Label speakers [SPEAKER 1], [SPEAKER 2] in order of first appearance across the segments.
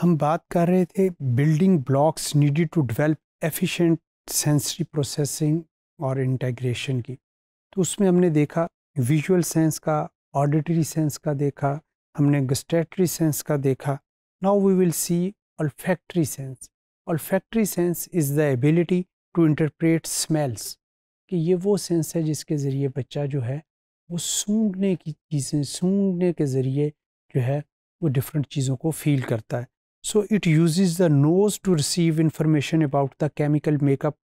[SPEAKER 1] हम बात कर रहे थे building blocks needed to develop efficient sensory processing और इंटेग्रेशन की तो उसमें हमने देखा विजुअल सेंस का ऑडिटरी सेंस का देखा हमने गस्टेटरी सेंस का देखा now we will see olfactory sense olfactory sense is the ability to interpret smells कि ये वो सेंस है जिसके ज़रिए बच्चा जो है वो सूंघने की चीज़ें सूंघने के ज़रिए जो है वो डिफरेंट चीज़ों को फील करता है So it uses the nose to receive information about the chemical makeup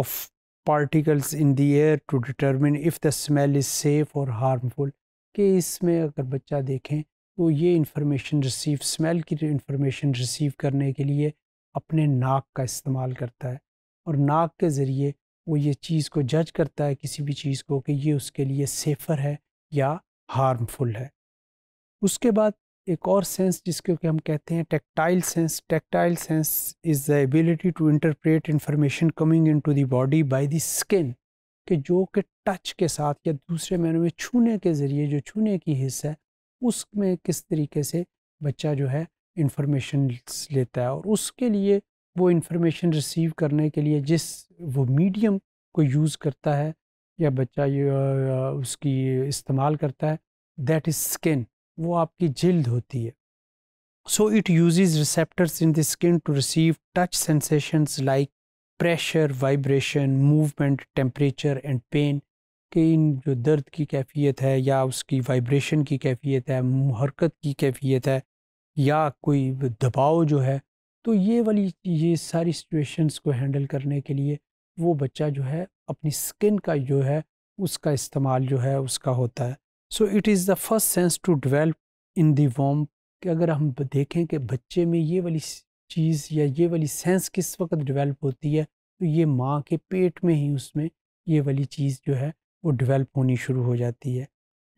[SPEAKER 1] of particles in the air to determine if the smell is safe or harmful. ke isme agar bachcha dekhe to ye information receive smell ki information receive karne ke liye apne naak ka istemal karta hai aur naak ke zariye wo ye cheez ko judge karta hai kisi bhi cheez ko कि ye uske liye safer hai ya harmful hai uske baad एक और sense जिसको कि हम कहते हैं tactile sense tactile sense is the ability to interpret information coming into the body by the skin कि जो कि टच के साथ या दूसरे मैनों में छूने के ज़रिए जो छूने की हिस्सा है उसमें किस तरीके से बच्चा जो है इंफॉर्मेशन लेता है और उसके लिए वो इंफॉर्मेशन रिसीव करने के लिए जिस वो मीडियम को यूज़ करता है या बच्चा ये उसकी इस्तेमाल करता है दैट इज़ स्किन वो आपकी जिल्द होती है so it uses receptors in the skin to receive touch sensation like pressure vibration movement temperature and pain कि इन जो दर्द की कैफियत है या उसकी वाइब्रेशन की कैफियत है हरकत की कैफियत है या कोई दबाव जो है तो ये वाली ये सारी सिचुएशंस को हैंडल करने के लिए वो बच्चा जो है अपनी स्किन का जो है उसका इस्तेमाल जो है उसका होता है so it is the first sense to develop in the womb कि अगर हम देखें कि बच्चे में ये वाली चीज़ या ये वाली सेंस किस वक्त डिवेल्प होती है तो ये माँ के पेट में ही उसमें ये वाली चीज़ जो है वो डिवेल्प होनी शुरू हो जाती है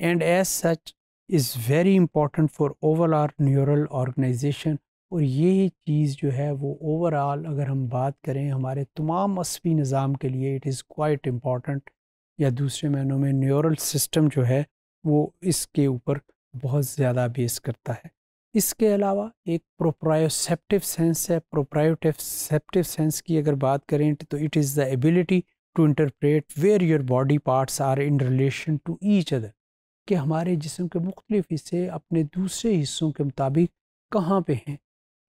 [SPEAKER 1] and as such is very important for overall neural organisation और ये चीज़ जो है वो ओवरऑल अगर हम बात करें हमारे तमाम असवी निज़ाम के लिए इट इज़ क्वाइट इम्पॉर्टेंट या दूसरे मैनों में न्यूरल सिस्टम जो है वो इसके ऊपर बहुत ज़्यादा बेस करता है इसके अलावा एक प्रोप्रायोसेप्टिव सेंस है प्रोप्रायोटिव सेप्टिव सेंस की अगर बात करें तो it is the ability to interpret where your body parts are in relation to each other कि हमारे जिसम के मुख्तलिफ हिस्से अपने दूसरे हिस्सों के मुताबिक कहाँ पे हैं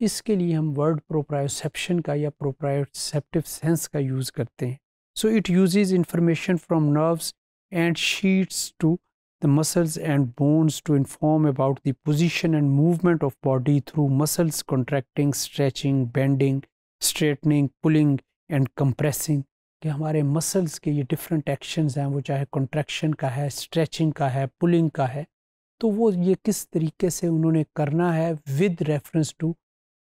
[SPEAKER 1] इसके लिए हम वर्ड प्रोप्रायोसेप्शन का या प्रोप्रायोसेप्टिव सेंस का यूज़ करते हैं so it use information from nerves and sheets to the muscles and bones to inform about the position and movement of body through muscles contracting stretching bending straightening pulling and compressing कि हमारे muscles के ये different actions हैं वो चाहे contraction का है stretching का है पुलिंग का है तो वो ये किस तरीके से उन्होंने करना है with reference to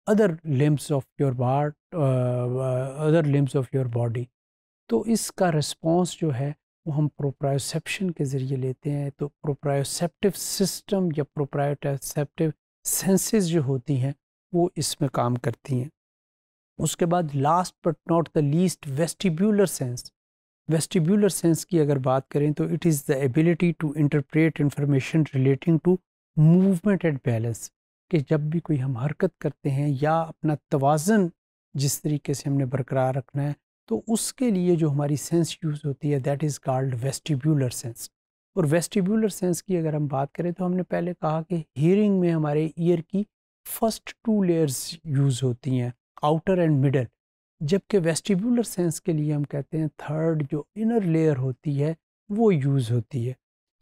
[SPEAKER 1] other limbs of your bar other limbs of your body तो इसका रिस्पॉन्स जो है वो हम प्रोप्रायोसेप्शन के ज़रिए लेते हैं तो प्रोप्रायोसेप्टिव सिस्टम या प्रोप्रायोसेप्टिव सेंसेस जो होती हैं वो इसमें काम करती हैं उसके बाद last but not the least vestibular sense vestibular sense की अगर बात करें तो it is the ability to interpret information relating to movement at balance कि जब भी कोई हम हरकत करते हैं या अपना तोज़न जिस तरीके से हमने बरकरार रखना है तो उसके लिए जो हमारी सेंस यूज़ होती है that is called vestibular sense और वेस्टिब्यूलर सेंस की अगर हम बात करें तो हमने पहले कहा कि हियरिंग में हमारे ईयर की फर्स्ट टू लेयर्स यूज़ होती हैं आउटर एंड मिडल जबकि वेस्टिब्यूलर सेंस के लिए हम कहते हैं थर्ड जो इनर लेयर होती है वो यूज़ होती है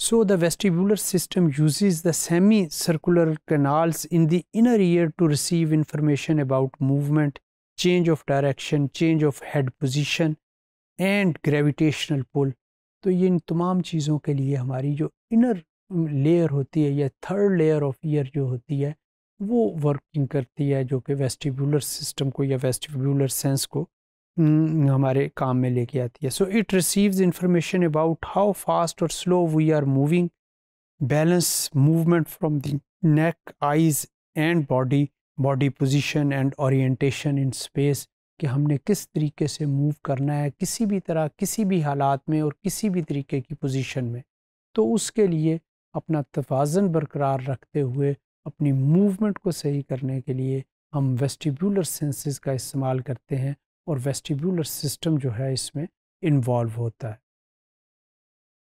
[SPEAKER 1] so the vestibular system use the semicircular canals in the inner ear to receive information about movement change of direction change of head position and gravitational pull तो ये इन तमाम चीज़ों के लिए हमारी जो इनर लेयर um, होती है या थर्ड लेयर ऑफ ईयर जो होती है वो वर्किंग करती है जो कि वेस्टिबुलर सिस्टम को या वेस्टिबुलर सेंस को हम्म, हमारे काम में लेके आती है so it receives information about how fast और slow we are moving balance movement from the neck eyes and body body position and orientation in space कि हमने किस तरीके से मूव करना है किसी भी तरह किसी भी हालात में और किसी भी तरीके की पोजीशन में तो उसके लिए अपना तोज़न बरकरार रखते हुए अपनी मूवमेंट को सही करने के लिए हम वेस्टिबुलर सेंसेस का इस्तेमाल करते हैं और वेस्टिबुलर सिस्टम जो है इसमें इन्वॉल्व होता है